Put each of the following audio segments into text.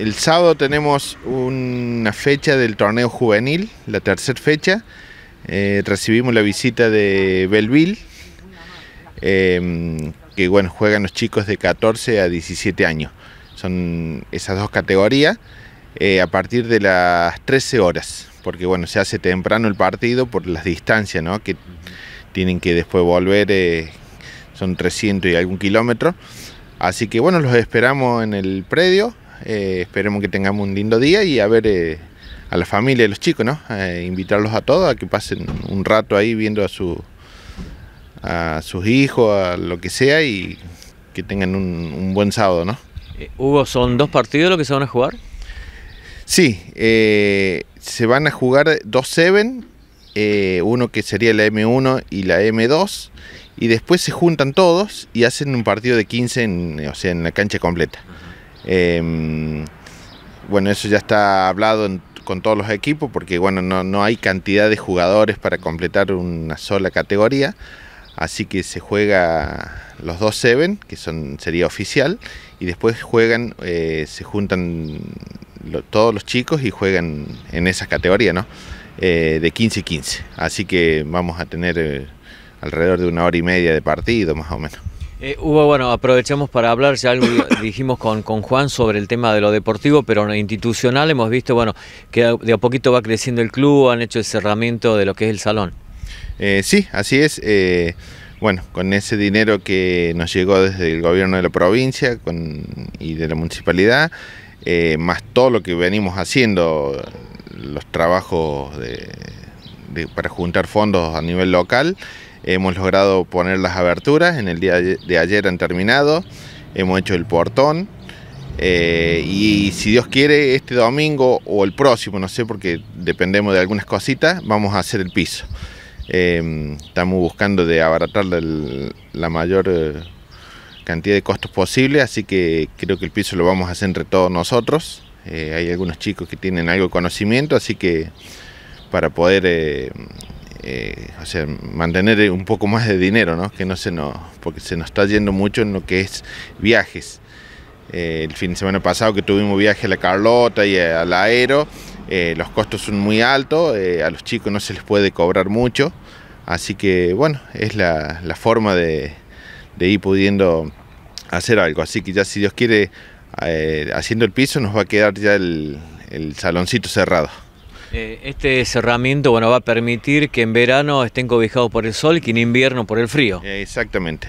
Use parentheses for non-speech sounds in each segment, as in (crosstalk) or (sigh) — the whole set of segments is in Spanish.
el sábado tenemos una fecha del torneo juvenil, la tercera fecha. Eh, recibimos la visita de Belleville, em, que bueno, juegan los chicos de 14 a 17 años. Son esas dos categorías eh, a partir de las 13 horas, porque bueno, se hace temprano el partido por las distancias, ¿no? Que tienen que después volver, eh, son 300 y algún kilómetro. Así que bueno, los esperamos en el predio eh, esperemos que tengamos un lindo día y a ver eh, a la familia y los chicos, ¿no? Eh, invitarlos a todos a que pasen un rato ahí viendo a, su, a sus hijos, a lo que sea y que tengan un, buen sábado, ¿no? Hugo, ¿son dos partidos los que se van a jugar? Sí, se van a jugar dos Seven, uno que sería la M1 y la M2, y después se juntan todos y hacen un partido de 15, o sea, en la cancha completa. Em, bueno, eso ya está hablado con todos los equipos porque bueno, no, no, hay cantidad de jugadores para completar una sola categoría, así que se juega los dos Seven, que son, sería oficial, y después juegan, eh, se juntan todos los chicos y juegan en esa categoría, ¿no? Eh, de 15 y 15, así que vamos a tener eh, alrededor de una hora y media de partido más o menos. Eh, Hugo, bueno, aprovechamos para hablar, ya algo (coughs) dijimos con, Juan sobre el tema de lo deportivo, pero en lo institucional hemos visto, bueno, que de a poquito va creciendo el club, han hecho el cerramiento de lo que es el salón. Eh, sí, así es. Eh, bueno, con ese dinero que nos llegó desde el gobierno de la provincia y de la municipalidad, más todo lo que venimos haciendo, los trabajos para juntar fondos a nivel local, Hemos logrado poner las aberturas, en el día de ayer han terminado, hemos hecho el portón. Eh, y si Dios quiere, este domingo o el próximo, no sé, porque dependemos de algunas cositas, vamos a hacer el piso. Em, estamos buscando de abaratar la mayor eh, cantidad de costos posible, así que creo que el piso lo vamos a hacer entre todos nosotros. Eh, hay algunos chicos que tienen algo de conocimiento, así que para poder o eh, sea, mantener eh, un poco más de dinero, Que no se porque se nos está yendo mucho en lo que es viajes. Eh, el fin de semana pasado que tuvimos viaje a la Carlota y al Aero, los costos son muy altos, a los chicos no se les puede cobrar mucho, así que bueno, es la, forma de, ir pudiendo hacer algo. Así que ya si Dios quiere, haciendo el piso nos va a quedar ya el, el saloncito cerrado. Eh, este cerramiento bueno, va a permitir que en verano estén cobijados por el sol y que en invierno por el frío. Exactamente.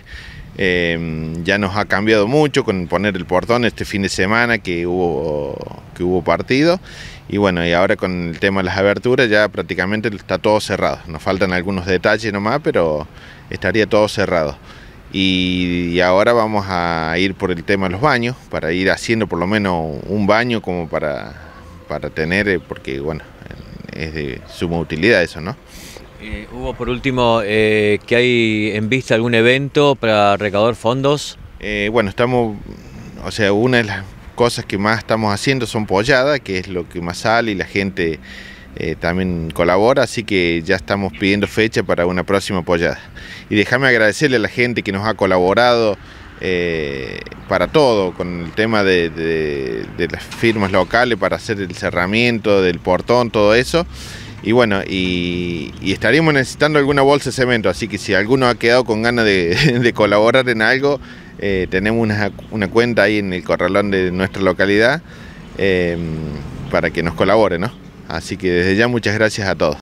Em, ya nos ha cambiado mucho con poner el portón este fin de semana que hubo, que hubo partido. Y bueno, y ahora con el tema de las aberturas ya prácticamente está todo cerrado. Nos faltan algunos detalles nomás, pero estaría todo cerrado. Y, y ahora vamos a ir por el tema de los baños, para ir haciendo por lo menos un baño como para, para tener, eh, porque bueno, es de suma utilidad eso, ¿no? Eh, Hugo, por último, eh, ¿que hay en vista algún evento para recaudar fondos? Eh, bueno, estamos, o sea, una de las cosas que más estamos haciendo son polladas, que es lo que más sale y la gente eh, también colabora, así que ya estamos pidiendo fecha para una próxima pollada. Y déjame agradecerle a la gente que nos ha colaborado eh, para todo, con el tema de, las firmas locales para hacer el cerramiento del portón, todo eso. Y bueno, y, estaríamos necesitando alguna bolsa de cemento, así que si alguno ha quedado con ganas de, (laughs) colaborar en algo, eh, tenemos una, cuenta ahí en el corralón de nuestra localidad eh, para que nos colabore, ¿no? Así que desde ya muchas gracias a todos.